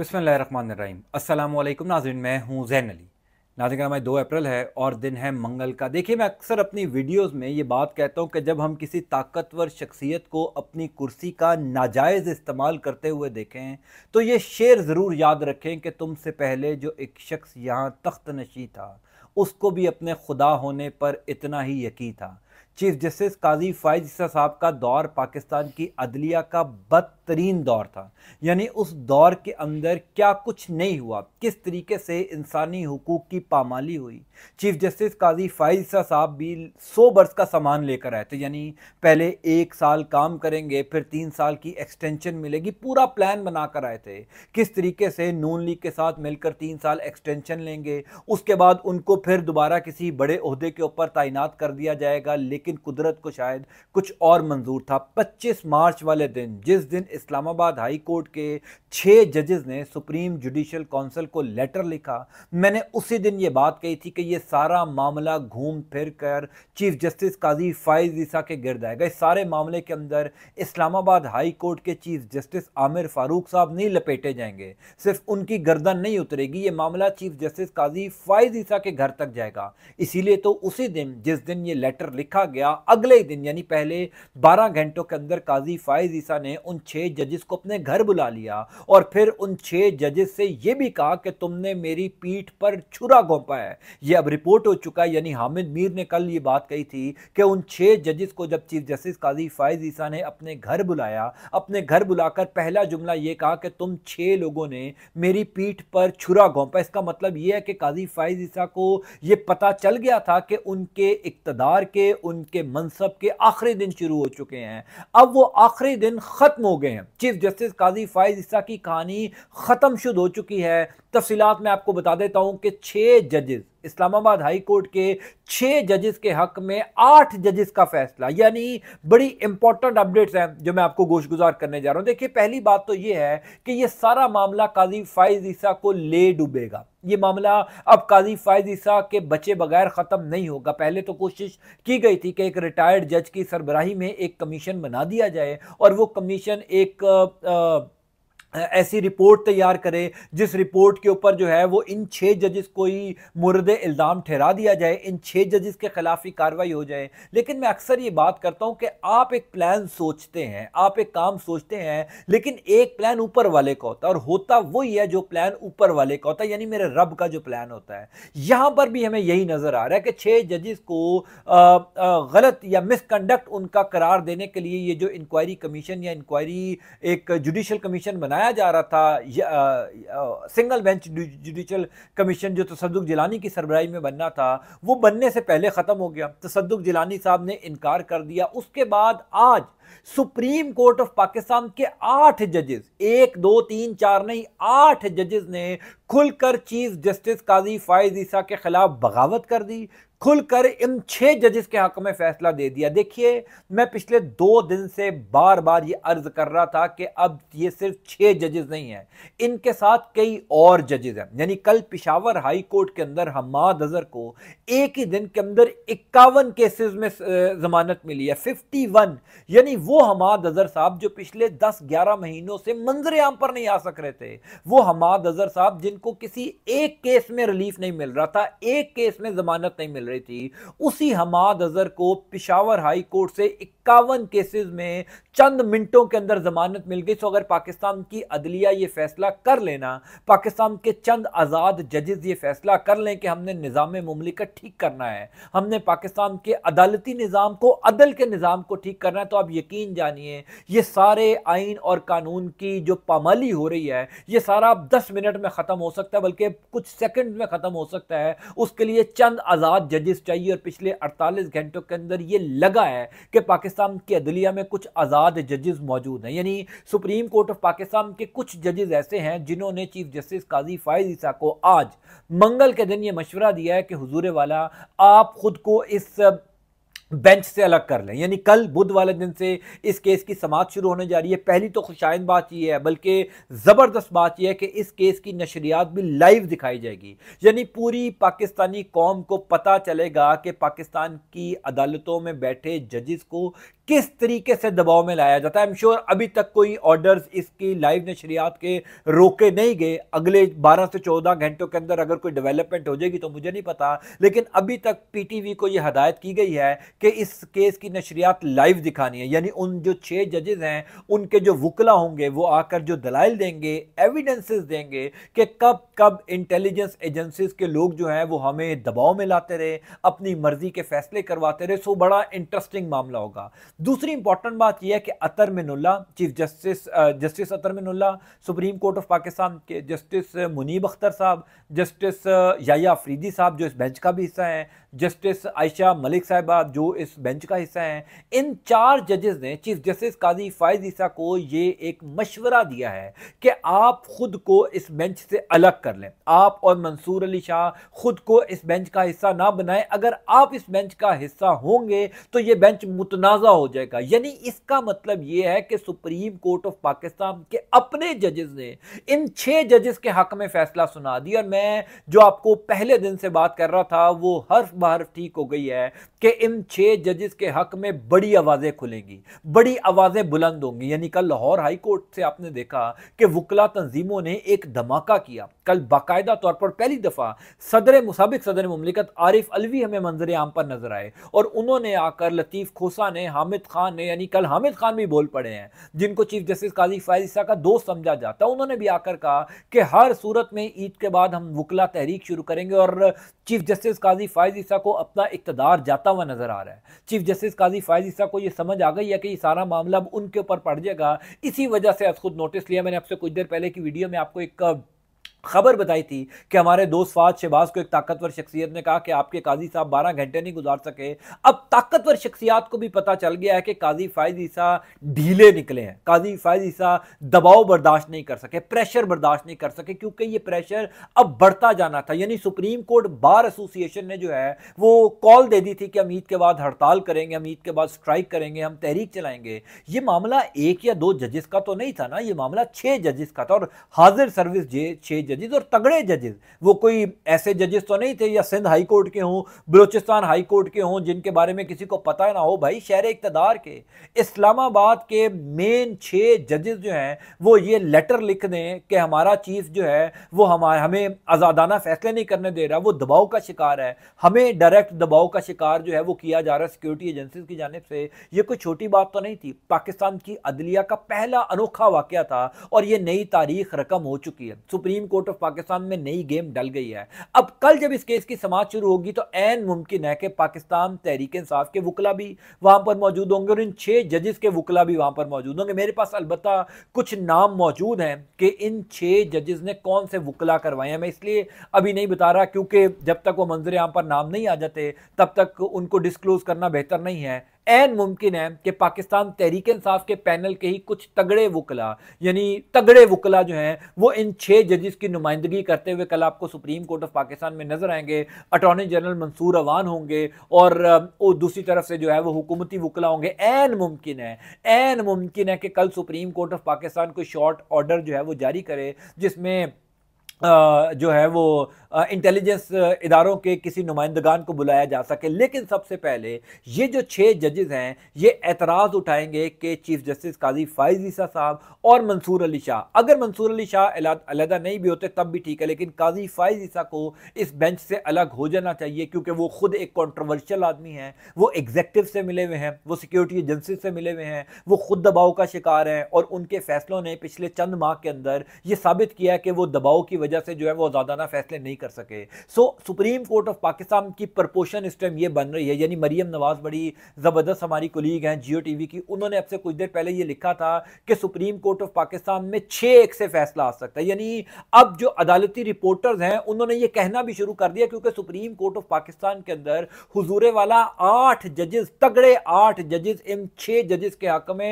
बसमीम असलम नाजिन मैं हूँ जैन अली नाजिन का मैं दो अप्रैल है और दिन है मंगल का देखिए मैं अक्सर अपनी वीडियोस में ये बात कहता हूँ कि जब हम किसी ताकतवर शख्सियत को अपनी कुर्सी का नाजायज़ इस्तेमाल करते हुए देखें तो ये शेर ज़रूर याद रखें कि तुमसे पहले जो एक शख्स यहाँ तख्त नशी था उसको भी अपने खुदा होने पर इतना ही यकी था चीफ जस्टिस काजी फायज ईसा साहब का दौर पाकिस्तान की अदलिया का बदतरीन दौर था यानी उस दौर के अंदर क्या कुछ नहीं हुआ किस तरीके से इंसानी हकूक़ की पामाली हुई चीफ जस्टिस काजी फायज ईसा साहब भी सौ बर्स का सामान लेकर आए थे यानी पहले एक साल काम करेंगे फिर तीन साल की एक्सटेंशन मिलेगी पूरा प्लान बनाकर आए थे किस तरीके से नून लीग के साथ मिलकर तीन साल एक्सटेंशन लेंगे उसके बाद उनको फिर दोबारा किसी बड़े अहदे के ऊपर तैनात कर दिया जाएगा लेकिन लेकिन कुदरत को शायद कुछ और मंजूर था 25 मार्च वाले दिन जिस दिन इस्लामाबाद हाई कोर्ट के छः जजेस ने सुप्रीम जुडिशल काउंसिल को लेटर लिखा मैंने उसी दिन ये बात कही थी कि ये सारा मामला घूम फिर कर चीफ जस्टिस काजी फाइज ईसा के गिरद आएगा इस सारे मामले के अंदर इस्लामाबाद हाई कोर्ट के चीफ जस्टिस आमिर फारूक साहब नहीं लपेटे जाएंगे सिर्फ उनकी गर्दन नहीं उतरेगी ये मामला चीफ जस्टिस काजी फाइज ईसा के घर तक जाएगा इसीलिए तो उसी दिन जिस दिन ये लेटर लिखा गया अगले ही दिन यानी पहले 12 घंटों के अंदर काजी फायज ईसा ने उन छः जजेस को अपने घर बुला लिया और फिर उन छः जजेस से यह भी कहा कि तुमने मेरी पीठ पर छुरा घोंपा है यह अब रिपोर्ट हो चुका है यानी हामिद मीर ने कल ये बात कही थी कि उन छः जजेस को जब चीफ जस्टिस काजी फायज ईसा ने अपने घर बुलाया अपने घर बुलाकर पहला जुमला ये कहा कि तुम छः लोगों ने मेरी पीठ पर छुरा घोंपा इसका मतलब यह है कि काजी फायज ईसा को यह पता चल गया था कि उनके इकतदार के उन के मनसब के आखिरी दिन शुरू हो चुके हैं अब वो आखिरी दिन ख़त्म हो गए हैं चीफ जस्टिस काजी फायज ईसा की कहानी ख़त्म शुद्ध हो चुकी है तफसीत में आपको बता देता हूँ कि छः जजेस इस्लामाबाद हाई कोर्ट के छह जजेस के हक में आठ जजेस का फैसला यानी बड़ी इंपॉर्टेंट अपडेट्स हैं जो मैं आपको गोश गुजार करने जा रहा हूं देखिए पहली बात तो यह है कि यह सारा मामला काजी फाइज ईसा को ले डूबेगा ये मामला अब काजी फाइज ईसा के बचे बगैर ख़त्म नहीं होगा पहले तो कोशिश की गई थी कि एक रिटायर्ड जज की सरबराही में एक कमीशन बना दिया जाए और वो कमीशन एक आ, आ, ऐसी रिपोर्ट तैयार करे जिस रिपोर्ट के ऊपर जो है वो इन छः जजेस को ही मुर्द इल्ज़ाम ठहरा दिया जाए इन छः जजेस के ख़िलाफ़ ही कार्रवाई हो जाए लेकिन मैं अक्सर ये बात करता हूँ कि आप एक प्लान सोचते हैं आप एक काम सोचते हैं लेकिन एक प्लान ऊपर वाले का होता है और होता वही है जो प्लान ऊपर वाले का होता है यानी मेरे रब का जो प्लान होता है यहाँ पर भी हमें यही नज़र आ रहा है कि छः जजेस को आ, आ, गलत या मिसकंडक्ट उनका करार देने के लिए ये जो इंक्वायरी कमीशन या इंक्वायरी एक जुडिशल कमीशन बना बनाया जा रहा था या, सिंगल बेंच जुडिशल कमीशन जो तसदुक जिलानी की सरबराही में बनना था वो बनने से पहले ख़त्म हो गया तसदुक जिलानी साहब ने इनकार कर दिया उसके बाद आज सुप्रीम कोर्ट ऑफ पाकिस्तान के आठ जजेस एक दो तीन चार नहीं आठ जजेस ने खुलकर चीफ जस्टिस काजी फायज ईसा के खिलाफ बगावत कर दी खुलकर इन छह जजेस के हक में फैसला दे दिया देखिए मैं पिछले दो दिन से बार बार ये अर्ज कर रहा था कि अब ये सिर्फ छह जजेस नहीं है इनके साथ कई और जजेस हैं यानी कल पिशावर हाई कोर्ट के अंदर हमाद अजहर को एक ही दिन के अंदर इक्यावन केसेस में जमानत मिली है फिफ्टी वन यानी यानी वो हमाद अजहर साहब जो पिछले 10-11 महीनों से मंजर आम पर नहीं आ सक रहे थे वो हमाद अजहर साहब जिनको किसी एक केस में रिलीफ नहीं मिल रहा था एक केस में जमानत नहीं मिल रही थी उसी हमाद अजहर को पिशावर हाई कोर्ट से इक्यावन केसेस में चंद मिनटों के अंदर जमानत मिल गई सो अगर पाकिस्तान की अदलिया ये फैसला कर लेना पाकिस्तान के चंद आज़ाद जजेस ये फैसला कर लें कि हमने निज़ाम ममलिकत ठीक करना है हमने पाकिस्तान के अदालती निज़ाम को अदल के निज़ाम को ठीक करना है तो आप यकीन जानिए ये सारे आइन और कानून की जो पामाली हो रही है ये सारा आप दस मिनट में ख़त्म हो सकता है बल्कि कुछ सेकेंड में ख़त्म हो सकता है उसके लिए चंद आज़ाद जजेस चाहिए और पिछले अड़तालीस घंटों के अंदर ये लगा है कि पाकिस्तान पाकिस्तान के अदलिया में कुछ आज़ाद जजेस मौजूद हैं यानी सुप्रीम कोर्ट ऑफ पाकिस्तान के कुछ जजेस ऐसे हैं जिन्होंने चीफ जस्टिस काजी फायज ईसा को आज मंगल के दिन ये मशवरा दिया है कि हजूर वाला आप ख़ुद को इस बेंच से अलग कर लें यानी कल बुध वाले दिन से इस केस की समाप्त शुरू होने जा रही है पहली तो खुशाइन बात यह है बल्कि ज़बरदस्त बात यह है कि इस केस की नशरियात भी लाइव दिखाई जाएगी यानी पूरी पाकिस्तानी कौम को पता चलेगा कि पाकिस्तान की अदालतों में बैठे जजेस को किस तरीके से दबाव में लाया जाता है एम श्योर अभी तक कोई ऑर्डर्स इसकी लाइव नशरियात के रोके नहीं गए अगले 12 से 14 घंटों के अंदर अगर कोई डेवलपमेंट हो जाएगी तो मुझे नहीं पता लेकिन अभी तक पीटीवी को यह हदायत की गई है कि इस केस की नशरियात लाइव दिखानी है यानी उन जो छः जजेज़ हैं उनके जो वकला होंगे वो आकर जो दलाइल देंगे एविडेंसेस देंगे कि कब कब इंटेलिजेंस एजेंसीज के लोग जो हैं वो हमें दबाव में लाते रहे अपनी मर्ज़ी के फैसले करवाते रहे सो बड़ा इंटरेस्टिंग मामला होगा दूसरी इंपॉर्टेंट बात यह है कि Athar Minallah chief justice justice Athar Minallah Supreme Court of Pakistan के जस्टिस मुनीब अख्तर साहब जस्टिस याया अफरीदी साहब जो इस बेंच का भी हिस्सा हैं जस्टिस आयशा मलिक साहब जो इस बेंच का हिस्सा हैं इन चार जजेस ने चीफ जस्टिस काजी फायज ईसा को ये एक मशवरा दिया है कि आप खुद को इस बेंच से अलग कर लें आप और मंसूर अली शाह खुद को इस बेंच का हिस्सा ना बनाएं अगर आप इस बेंच का हिस्सा होंगे तो ये बेंच मुतनाज़ा हो जाएगा यानी इसका मतलब ये है कि सुप्रीम कोर्ट ऑफ पाकिस्तान के अपने जजेस ने इन छः जजेस के हक में फैसला सुना दिया और मैं जो आपको पहले दिन से बात कर रहा था वो हर्फ बहर्फ ठीक हो गई है कि इन छह जजेस के हक में बड़ी आवाज़ें खुलेंगी बड़ी आवाज़ें बुलंद होंगी यानी कल लाहौर हाई कोर्ट से आपने देखा कि वकला तंजीमों ने एक धमाका किया कल बाकायदा तौर पर पहली दफ़ा सदर मुसाबिक सदर ममलिकत आरिफ अलवी हमें मंजर आम पर नजर आए और उन्होंने आकर लतीफ़ खोसा ने हामिद खान ने यानी कल हामिद खान भी बोल पड़े हैं जिनको चीफ जस्टिस काजी फायसा का दोस्त समझा जाता उन्होंने भी आकर कहा कि हर सूरत में ईद के बाद हम वकला तहरीक शुरू करेंगे और चीफ जस्टिस काजी फायज को अपना इकतदार जाता हुआ नजर आ रहा है रहा है चीफ जस्टिस काजी फायज ईसा को ये समझ आ गई है कि ये सारा मामला अब उनके ऊपर पड़ जाएगा इसी वजह से आज खुद नोटिस लिया मैंने आपसे कुछ देर पहले की वीडियो में आपको एक खबर बताई थी कि हमारे दोस्त फाद शहबाज को एक ताकतवर शख्सियत ने कहा कि आपके काजी साहब बारह घंटे नहीं गुजार सके अब ताकतवर शख्सियात को भी पता चल गया है कि काजी फायद ईसा ढीले निकले हैं काजी फायद ईसा दबाव बर्दाश्त नहीं कर सके प्रेशर बर्दाश्त नहीं कर सके क्योंकि ये प्रेशर अब बढ़ता जाना था यानी सुप्रीम कोर्ट बार एसोसिएशन ने जो है वो कॉल दे दी थी कि हम ईद के बाद हड़ताल करेंगे हम ईद के बाद स्ट्राइक करेंगे हम तहरीक चलाएंगे ये मामला एक या दो जजेस का तो नहीं था ना ये मामला छः जजेस का था और हाजिर सर्विस छः जजेज और तगड़े जजेज वो कोई ऐसे जजेस तो नहीं थे या सिंध हाई कोर्ट के हों बलोचिस्तान हाई कोर्ट के हों जिनके बारे में किसी को पता ना हो भाई शहर इकतदार के इस्लामाबाद के मेन छः जजेज जो हैं वो ये लेटर लिख दें कि हमारा चीफ जो है वो हमारे हमें आज़ादाना फैसले नहीं करने दे रहा वो दबाव का शिकार है हमें डायरेक्ट दबाव का शिकार जो है वो किया जा रहा है सिक्योरिटी एजेंसी की जानब से ये कोई छोटी बात तो नहीं थी पाकिस्तान की अदलिया का पहला अनोखा वाक़ था और ये नई तारीख रकम हो चुकी है Supreme Court court of Pakistan में नई गेम डल गई है अब कल जब इस केस की समाज शुरू होगी तो एन मुमकिन है कि पाकिस्तान तहरीक इंसाफ के वकला भी वहां पर मौजूद होंगे और इन छह जजेस के वकला भी वहां पर मौजूद होंगे मेरे पास अलबत् कुछ नाम मौजूद हैं कि इन छह जजेस ने कौन से वकला करवाए हैं मैं इसलिए अभी नहीं बता रहा क्योंकि जब तक वो मंजर यहां पर नाम नहीं आ जाते तब तक उनको डिस्क्लोज करना बेहतर नहीं है एन मुमकिन है कि पाकिस्तान तहरीक इंसाफ के पैनल के ही कुछ तगड़े वकला यानी तगड़े वकला जो हैं वो इन छः जजेस की नुमाइंदगी करते हुए कल आपको सुप्रीम कोर्ट ऑफ पाकिस्तान में नजर आएंगे अटॉर्नी जनरल मंसूर अवान होंगे और वो दूसरी तरफ से जो है वो हुकूमती वकला होंगे एन मुमकिन है एन मुमकिन है कि कल सुप्रीम कोर्ट ऑफ पाकिस्तान कोई शॉर्ट ऑर्डर जो है वो जारी करे जिसमें जो है वो इंटेलिजेंस इदारों के किसी नुमाइंदगान को बुलाया जा सके लेकिन सबसे पहले ये जो छः जजेज हैं ये एतराज़ उठाएंगे कि चीफ जस्टिस काजी फाइज ईसा साहब और मंसूर अली शाह अगर मंसूर अली शाह अलहदा नहीं भी होते तब भी ठीक है लेकिन काजी फाइज ईसा को इस बेंच से अलग हो जाना चाहिए क्योंकि वो खुद एक कॉन्ट्रोवर्शियल आदमी हैं वो एग्जेक्टिव से मिले हुए हैं वो सिक्योरिटी एजेंसी से मिले हुए हैं वो खुद दबाव का शिकार हैं और उनके फैसलों ने पिछले चंद माह के अंदर ये साबित किया कि वो दबाव की वजह से जो है वो ना फैसले नहीं कर सके so Supreme Court of Pakistan की प्रपोशन इस टाइम ये बन रही है यानी मरीम नवाज़ बड़ी ज़बरदस्त हमारी कोलीग हैं जियो टी की उन्होंने अब से कुछ देर पहले ये लिखा था कि सुप्रीम कोर्ट ऑफ पाकिस्तान में छः एक से फैसला आ सकता है यानी अब जो अदालती रिपोर्टर्स हैं उन्होंने ये कहना भी शुरू कर दिया क्योंकि सुप्रीम कोर्ट ऑफ पाकिस्तान के अंदर हजूर वाला आठ जजेस तगड़े आठ जजेस इन छः जजेस के हक में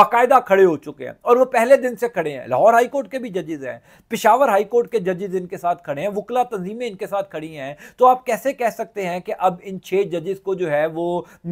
बाकायदा खड़े हो चुके हैं और वो पहले दिन से खड़े हैं लाहौर हाईकोर्ट के भी जजेस हैं पिशावर हाईकोर्ट के के जजेज इनके साथ खड़े हैं वकला तंजीमें इनके साथ खड़ी हैं तो आप कैसे कह सकते हैं कि अब इन छः जजेस को जो है वो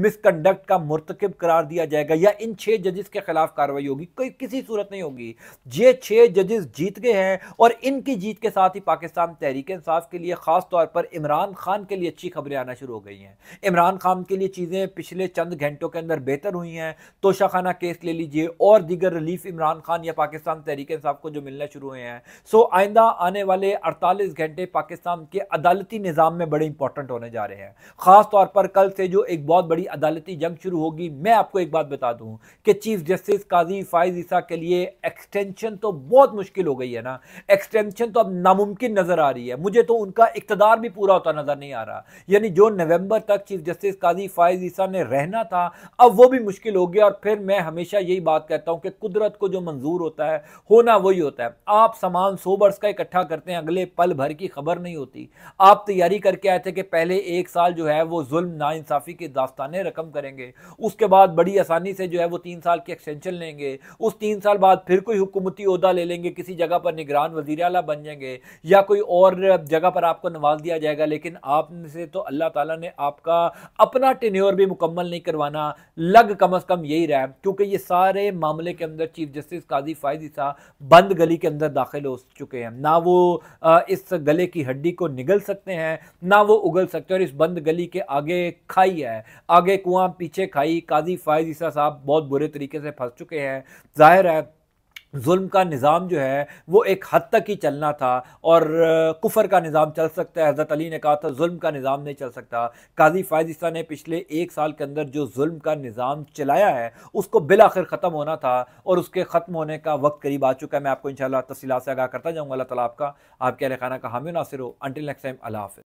मिसकंडक्ट का मरतकब करार दिया जाएगा या इन छः जजेस के खिलाफ कार्रवाई होगी कोई किसी सूरत नहीं होगी ये छः जजेस जीत गए हैं और इनकी जीत के साथ ही पाकिस्तान तहरीक इंसाफ के लिए खास तौर पर इमरान खान के लिए अच्छी खबरें आना शुरू हो गई हैं इमरान खान के लिए चीज़ें पिछले चंद घंटों के अंदर बेहतर हुई हैं तोशाखाना केस ले लीजिए और दीगर रिलीफ इमरान खान या पाकिस्तान तहरीक इंसाफ को जो मिलना शुरू हुए हैं सो आइंदा आने आने वाले 48 घंटे पाकिस्तान के अदालती निज़ाम में बड़े इंपॉर्टेंट होने जा रहे हैं ख़ास तौर पर कल से जो एक बहुत बड़ी अदालती जंग शुरू होगी मैं आपको एक बात बता दूं कि चीफ जस्टिस काजी फाइज ईसा के लिए एक्सटेंशन तो बहुत मुश्किल हो गई है ना एक्सटेंशन तो अब नामुमकिन नज़र आ रही है मुझे तो उनका इकतदार भी पूरा होता नज़र नहीं आ रहा यानी जो नवंबर तक चीफ जस्टिस काजी फाइज ईसा ने रहना था अब वो भी मुश्किल हो गया और फिर मैं हमेशा यही बात कहता हूँ कि कुदरत को जो मंजूर होता है होना वही होता है आप सामान सोबर्स का इकट्ठा करते हैं अगले पल भर की खबर नहीं होती आप तैयारी करके आए थे कि पहले एक साल जो है वो जुल्म नाइंसाफ़ी की दास्तानें रकम करेंगे उसके बाद बड़ी आसानी से जो है वो तीन साल की एक्सटेंशन लेंगे उस तीन साल बाद फिर कोई हुकूमती अहदा ले लेंगे किसी जगह पर निगरान वजीर अला बन जाएंगे या कोई और जगह पर आपको नवाज दिया जाएगा लेकिन आपसे तो अल्लाह तला ने आपका अपना टेन्योर भी मुकम्मल नहीं करवाना लग कम अज़ कम यही रहा क्योंकि ये सारे मामले के अंदर चीफ जस्टिस काजी फायदी साहब बंद गली के अंदर दाखिल हो चुके हैं ना वो इस गले की हड्डी को निगल सकते हैं ना वो उगल सकते हैं और इस बंद गली के आगे खाई है आगे कुआं पीछे खाई काजी फायज ईसा साहब बहुत बुरे तरीके से फंस चुके हैं जाहिर है जुल्म का निज़ाम जो है वो एक हद तक ही चलना था और कुफर का निज़ाम चल सकता है हज़रत अली ने कहा था जुल्म का निज़ाम नहीं चल सकता काजी फायजिस्ता ने पिछले एक साल के अंदर जो जुल्म का निज़ाम चलाया है उसको बिल आखिर ख़त्म होना था और उसके ख़त्म होने का वक्त करीब आ चुका है मैं आपको इन शाला तफसीत से आगाह करता जाऊँगा अल्लाह तला आपका आपके अलखाना खाना का हामी नासिर हो नेक्स्ट टाइम अल्लाह हाफ़